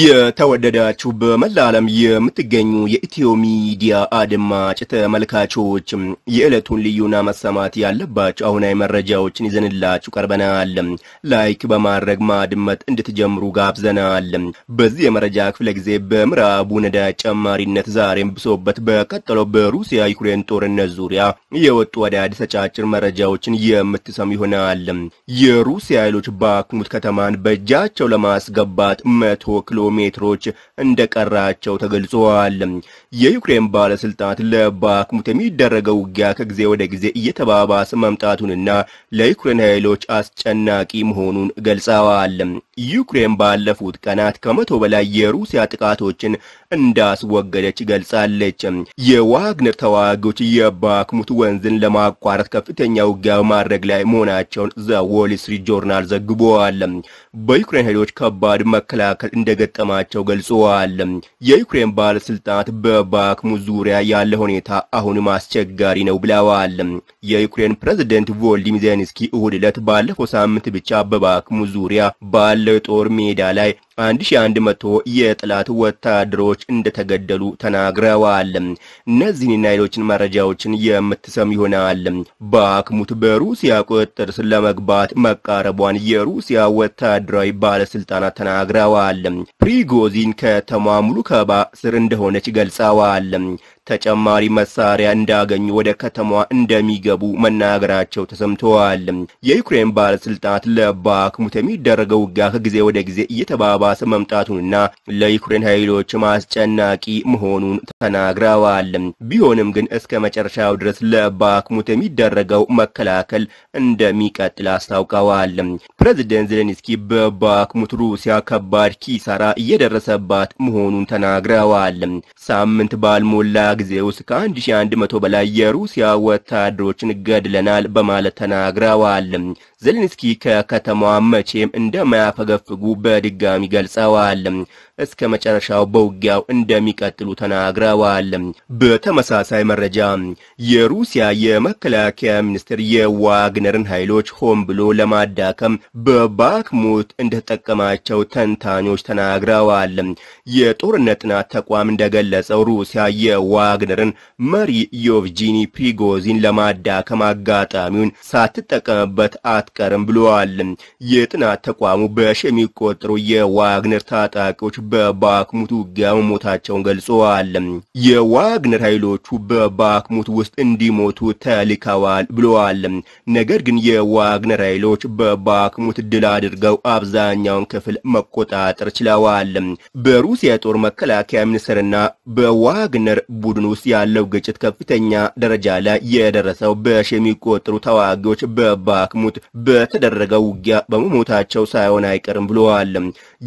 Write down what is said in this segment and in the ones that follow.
የተወደዳችሁ በመላ ዓለም የምትገኙ የኢትዮ ሚዲያ አድማጭ ተመልካቾች የዕለቱን ልዩና መሰማት ያለባቸው አሁናዊ መረጃዎችን ይዘንላችሁ ቀርበናል። ላይክ በማድረግ ማድመጥ እንድትጀምሩ ጋብዘናል። በዚህ የመረጃ ክፍለ ጊዜ በምዕራቡ ነዳጅ ጨማሪነት ዛሬም ብሶበት በቀጠለው በሩሲያ ዩክሬን ጦርነት ዙሪያ የወጡ አዳዲስ አጫጭር መረጃዎችን የምትሰሙ ይሆናል። የሩሲያ ኃይሎች ባክሙት ከተማን በእጃቸው ለማስገባት መቶ ኪሎ ሜትሮች እንደቀራቸው ተገልጿል። የዩክሬን ባለስልጣናት ለባክሙት የሚደረገው ውጊያ ከጊዜ ወደ ጊዜ እየተባባሰ መምጣቱንና ለዩክሬን ኃይሎች አስጨናቂ መሆኑን ገልጸዋል። ዩክሬን ባለፉት ቀናት ከመቶ በላይ የሩሲያ ጥቃቶችን እንዳስወገደች ገልጻለች። የዋግነር ተዋጊዎች የባክሙት ወንዝን ለማቋረጥ ከፍተኛ ውጊያ በማድረግ ላይ መሆናቸውን ዘ ዎል ስትሪት ጆርናል ዘግቧል። በዩክሬን ኃይሎች ከባድ መከላከል እንደገ እንደገጠማቸው ገልጸዋል። የዩክሬን ባለስልጣናት በባክሙ ዙሪያ ያለ ሁኔታ አሁንም አስቸጋሪ ነው ብለዋል። የዩክሬን ፕሬዝደንት ቮልዲሚር ዜንስኪ እሁድ ዕለት ባለፈው ሳምንት ብቻ በባክሙ ዙሪያ ባለው የጦር ሜዳ ላይ አንድ ሺህ አንድ መቶ የጠላት ወታደሮች እንደተገደሉ ተናግረዋል። እነዚህንና ሌሎችን መረጃዎችን የምትሰም ይሆናል። ባክሙት በሩሲያ ቁጥጥር ስር ለመግባት መቃረቧን የሩሲያ ወታደራዊ ባለስልጣናት ተናግረዋል። ፕሪጎዚን ከተማ ሙሉ ከበባ ስር እንደሆነች ገልጸዋል። ተጨማሪ መሳሪያ እንዳገኙ ወደ ከተማዋ እንደሚገቡ መናገራቸው ተሰምተዋል። የዩክሬን ባለስልጣናት ለባክሙት የሚደረገው ውጊያ ከጊዜ ወደ ጊዜ እየተባባሰ መምጣቱንና ለዩክሬን ኃይሎችም አስጨናቂ መሆኑን ተናግረዋል። ቢሆንም ግን እስከ መጨረሻው ድረስ ለባክሙት የሚደረገው መከላከል እንደሚቀጥል አስታውቀዋል። ፕሬዚደንት ዜሌንስኪ በባክሙት ሩሲያ ከባድ ኪሳራ እየደረሰባት መሆኑን ተናግረዋል። ሳምንት ባልሞላ ጊዜ ውስጥ ከ1100 በላይ የሩሲያ ወታደሮችን ገድለናል በማለት ተናግረዋል። ዜሌንስኪ ከከተማዋ መቼም እንደማያፈገፍጉ በድጋሚ ገልጸዋል። እስከ መጨረሻው በውጊያው እንደሚቀጥሉ ተናግረዋል። በተመሳሳይ መረጃ የሩሲያ የመከላከያ ሚኒስትር የዋግነርን ኃይሎች ሆን ብሎ ለማዳከም በባክሙት እንደተጠቀማቸው ተንታኞች ተናግረዋል። የጦርነት ጥናት ተቋም እንደገለጸው ሩሲያ የዋግነርን መሪ ዮቭጂኒ ፕሪጎዚን ለማዳከም አጋጣሚውን ሳትጠቀምበት አትቀርም ብለዋል። የጥናት ተቋሙ በሺ የሚቆጠሩ የዋግነር ታጣቂዎች በባክሙት ውጊያ መሞታቸውን ገልጸዋል። የዋግነር ኃይሎቹ በባክሙት ውስጥ እንዲሞቱ ተልከዋል ብለዋል። ነገር ግን የዋግነር ኃይሎች በባክሙ የሚጠቅሙት ድል አድርገው አብዛኛውን ክፍል መቆጣጠር ችለዋል። በሩሲያ የጦር መከላከያ ሚኒስትርና በዋግነር ቡድን ውስጥ ያለው ግጭት ከፍተኛ ደረጃ ላይ የደረሰው በሺ የሚቆጠሩ ተዋጊዎች በባክሙት በተደረገው ውጊያ በመሞታቸው ሳይሆን አይቀርም ብለዋል።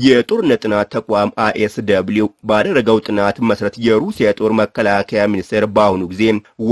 የጦርነት ጥናት ተቋም አይኤስደብሊው ባደረገው ጥናት መሰረት የሩሲያ የጦር መከላከያ ሚኒስቴር በአሁኑ ጊዜ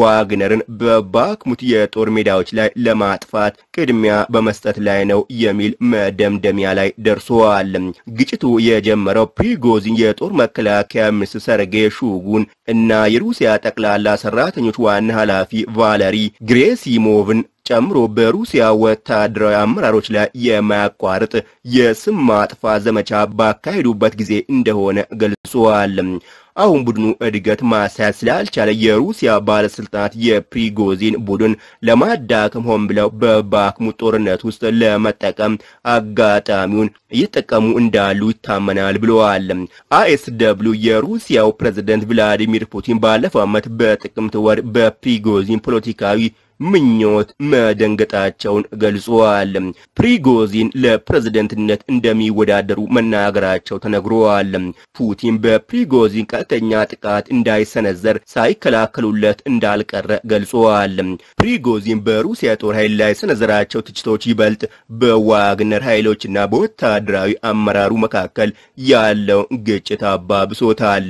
ዋግነርን በባክሙት የጦር ሜዳዎች ላይ ለማጥፋት ቅድሚያ በመስጠት ላይ ነው በሚል መደምደሚያ ላይ ደርሰዋል። ግጭቱ የጀመረው ፕሪጎዚን የጦር መከላከያ ሚኒስትር ሰርጌይ ሹጉን እና የሩሲያ ጠቅላላ ሰራተኞች ዋና ኃላፊ ቫለሪ ግሬሲሞቭን ጨምሮ በሩሲያ ወታደራዊ አመራሮች ላይ የማያቋርጥ የስም ማጥፋት ዘመቻ ባካሄዱበት ጊዜ እንደሆነ ገልጿል። አሁን ቡድኑ እድገት ማሳያት ስላልቻለ የሩሲያ ባለስልጣናት የፕሪጎዚን ቡድን ለማዳከም ሆን ብለው በባክሙት ጦርነት ውስጥ ለመጠቀም አጋጣሚውን እየጠቀሙ እንዳሉ ይታመናል ብለዋል። አይኤስ የሩሲያው ፕሬዝደንት ቭላዲሚር ፑቲን ባለፈው ዓመት በጥቅምት ወር በፕሪጎዚን ፖለቲካዊ ምኞት መደንገጣቸውን ገልጿል። ፕሪጎዚን ለፕሬዝደንትነት እንደሚወዳደሩ መናገራቸው ተነግሯል። ፑቲን በፕሪጎዚን ቀጥተኛ ጥቃት እንዳይሰነዘር ሳይከላከሉለት እንዳልቀረ ገልጿል። ፕሪጎዚን በሩሲያ ጦር ኃይል ላይ ሰነዘራቸው ትችቶች ይበልጥ በዋግነር ኃይሎችና በወታደራዊ አመራሩ መካከል ያለውን ግጭት አባብሶታል።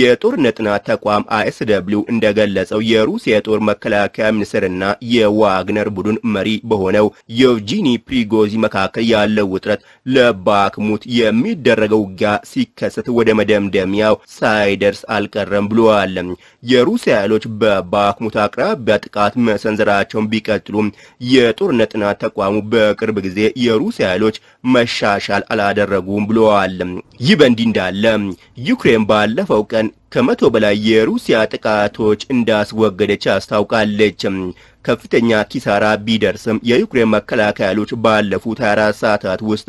የጦርነት ጥናት ተቋም አይኤስደብሊው እንደገለጸው የሩሲያ ጦር መከላከያ ሚኒስቴር እና የዋግነር ቡድን መሪ በሆነው የቭጂኒ ፕሪጎዚ መካከል ያለው ውጥረት ለባክሙት የሚደረገው ውጊያ ሲከሰት ወደ መደምደሚያው ሳይደርስ አልቀረም ብለዋል። የሩሲያ ኃይሎች በባክሙት አቅራቢያ ጥቃት መሰንዘራቸውን ቢቀጥሉም የጦርነት ጥናት ተቋሙ በቅርብ ጊዜ የሩሲያ ኃይሎች መሻሻል አላደረጉም ብለዋል። ይህ በእንዲህ እንዳለ ዩክሬን ባለፈው ቀን ከመቶ በላይ የሩሲያ ጥቃቶች እንዳስወገደች አስታውቃለች። ከፍተኛ ኪሳራ ቢደርስም የዩክሬን መከላከያ ኃይሎች ባለፉት 24 ሰዓታት ውስጥ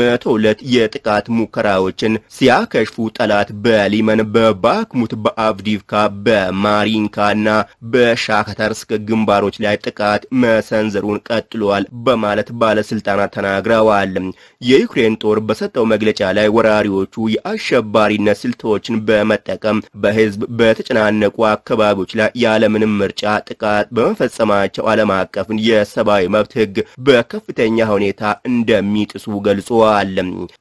102 የጥቃት ሙከራዎችን ሲያከሽፉ ጠላት በሊመን፣ በባክሙት፣ በአቭዲቭካ፣ በማሪንካና በሻከታርስክ ግንባሮች ላይ ጥቃት መሰንዘሩን ቀጥሏል በማለት ባለስልጣናት ተናግረዋል። የዩክሬን ጦር በሰጠው መግለጫ ላይ ወራሪዎቹ የአሸባሪነት ስልቶችን በመጠቀም በህዝብ በተጨናነቁ አካባቢዎች ላይ ያለምንም ምርጫ ጥቃት በመፈጸም። ተቋማቸው ዓለም አቀፍን የሰብአዊ መብት ህግ በከፍተኛ ሁኔታ እንደሚጥሱ ገልጿል።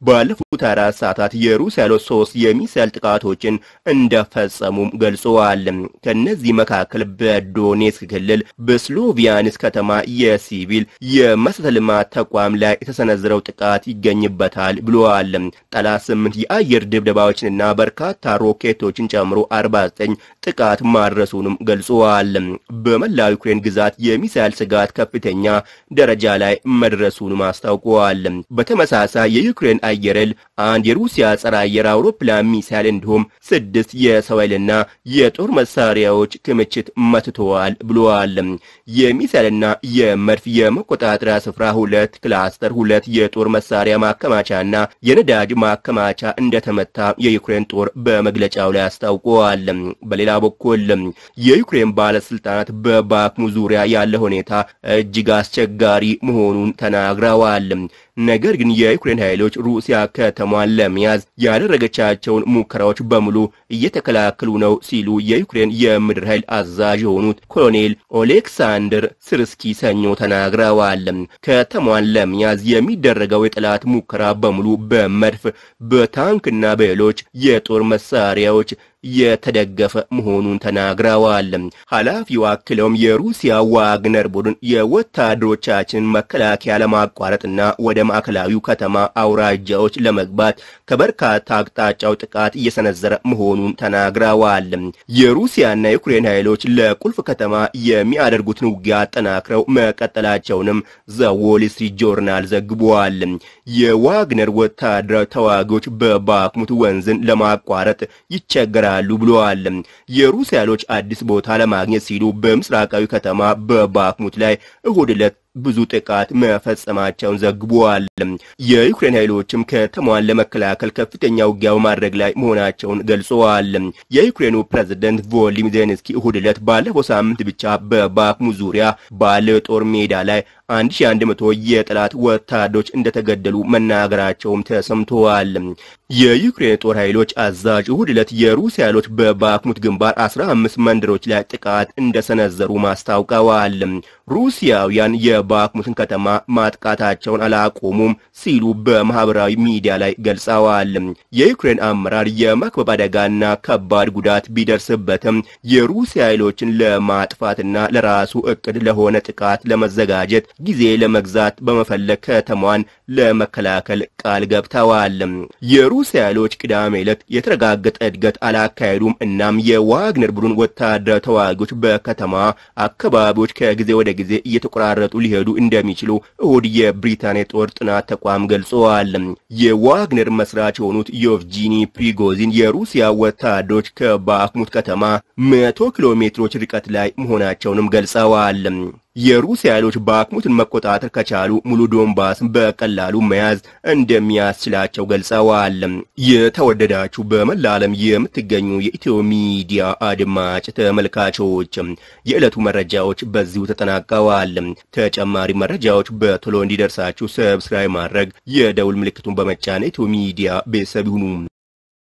ባለፉት አራት ሰዓታት የሩሲያ ሶስት የሚሳይል ጥቃቶችን እንደፈጸሙም ገልጸዋል። ከነዚህ መካከል በዶኔትስክ ክልል በስሎቪያንስ ከተማ የሲቪል የመሰረተ ልማት ተቋም ላይ የተሰነዘረው ጥቃት ይገኝበታል ብለዋል። ጠላት ስምንት የአየር ድብደባዎችንና በርካታ ሮኬቶችን ጨምሮ 49 ጥቃት ማድረሱንም ገልጸዋል። በመላው ዩክሬን ግዛ ስጋት የሚሳይል ስጋት ከፍተኛ ደረጃ ላይ መድረሱን አስታውቀዋል። በተመሳሳይ የዩክሬን አየር ኃይል አንድ የሩሲያ ጸረ አየር አውሮፕላን ሚሳይል እንዲሁም ስድስት የሰው ኃይልና የጦር መሳሪያዎች ክምችት መትተዋል ብለዋል። የሚሳይልና የመድፍ የመቆጣጠሪያ ስፍራ ሁለት ክላስተር ሁለት የጦር መሳሪያ ማከማቻና የነዳጅ ማከማቻ እንደተመታ የዩክሬን ጦር በመግለጫው ላይ አስታውቀዋል። በሌላ በኩል የዩክሬን ባለስልጣናት በባክሙ ዙሪያ ያለ ሁኔታ እጅግ አስቸጋሪ መሆኑን ተናግረዋል። ነገር ግን የዩክሬን ኃይሎች ሩሲያ ከተማዋን ለመያዝ ያደረገቻቸውን ሙከራዎች በሙሉ እየተከላከሉ ነው ሲሉ የዩክሬን የምድር ኃይል አዛዥ የሆኑት ኮሎኔል ኦሌክሳንደር ስርስኪ ሰኞ ተናግረዋል። ከተማዋን ለመያዝ የሚደረገው የጠላት ሙከራ በሙሉ በመድፍ በታንክና በሌሎች የጦር መሳሪያዎች የተደገፈ መሆኑን ተናግረዋል። ኃላፊው አክለውም የሩሲያ ዋግነር ቡድን የወታደሮቻችን መከላከያ ለማቋረጥና ወደ ማዕከላዊው ከተማ አውራጃዎች ለመግባት ከበርካታ አቅጣጫው ጥቃት እየሰነዘረ መሆኑን ተናግረዋል። የሩሲያና የዩክሬን ኃይሎች ለቁልፍ ከተማ የሚያደርጉትን ውጊያ አጠናክረው መቀጠላቸውንም ዘ ዎል ስትሪት ጆርናል ዘግቧል። የዋግነር ወታደራዊ ተዋጊዎች በባክሙት ወንዝን ለማቋረጥ ይቸገራሉ ብለዋል። የሩሲያ ኃይሎች አዲስ ቦታ ለማግኘት ሲሉ በምስራቃዊ ከተማ በባክሙት ላይ እሁድ ዕለት ብዙ ጥቃት መፈጸማቸውን ዘግቧል። የዩክሬን ኃይሎችም ከተማዋን ለመከላከል ከፍተኛ ውጊያው ማድረግ ላይ መሆናቸውን ገልጸዋል። የዩክሬኑ ፕሬዝደንት ቮሊም ዜንስኪ እሁድ ዕለት ባለፈው ሳምንት ብቻ በባክሙ ዙሪያ ባለ ጦር ሜዳ ላይ 1100 የጠላት ወታደሮች እንደተገደሉ መናገራቸውም ተሰምተዋል። የዩክሬን ጦር ኃይሎች አዛዥ እሁድ ዕለት የሩሲያ ኃይሎች በባክሙት ግንባር 15 መንደሮች ላይ ጥቃት እንደሰነዘሩ ማስታውቀዋል። ሩሲያውያን የባክሙትን ከተማ ማጥቃታቸውን አላቆሙም ሲሉ በማህበራዊ ሚዲያ ላይ ገልጸዋል። የዩክሬን አመራር የማክበብ አደጋና ከባድ ጉዳት ቢደርስበትም የሩሲያ ኃይሎችን ለማጥፋትና ለራሱ እቅድ ለሆነ ጥቃት ለመዘጋጀት ጊዜ ለመግዛት በመፈለግ ከተማዋን ለመከላከል ቃል ገብተዋል። የሩሲያ ኃይሎች ቅዳሜ ዕለት የተረጋገጠ እድገት አላካሄዱም። እናም የዋግነር ቡድን ወታደራዊ ተዋጊዎች በከተማ አካባቢዎች ከጊዜ ወደ ጊዜ እየተቆራረጡ ሊሄዱ እንደሚችሉ እሁድ የብሪታንያ ጦር ጥናት ተቋም ገልጸዋል። የዋግነር መስራች የሆኑት ዮቭጂኒ ፕሪጎዚን የሩሲያ ወታደሮች ከባክሙት ከተማ መቶ ኪሎ ሜትሮች ርቀት ላይ መሆናቸውንም ገልጸዋል። የሩሲያ ኃይሎች ባክሙትን መቆጣጠር ከቻሉ ሙሉ ዶንባስን በቀላሉ መያዝ እንደሚያስችላቸው ገልጸዋል። የተወደዳችሁ በመላ ዓለም የምትገኙ የኢትዮ ሚዲያ አድማጭ ተመልካቾች የዕለቱ መረጃዎች በዚሁ ተጠናቀዋል። ተጨማሪ መረጃዎች በቶሎ እንዲደርሳችሁ ሰብስክራይብ ማድረግ፣ የደውል ምልክቱን በመጫን ኢትዮ ሚዲያ ቤተሰብ ይሁኑ።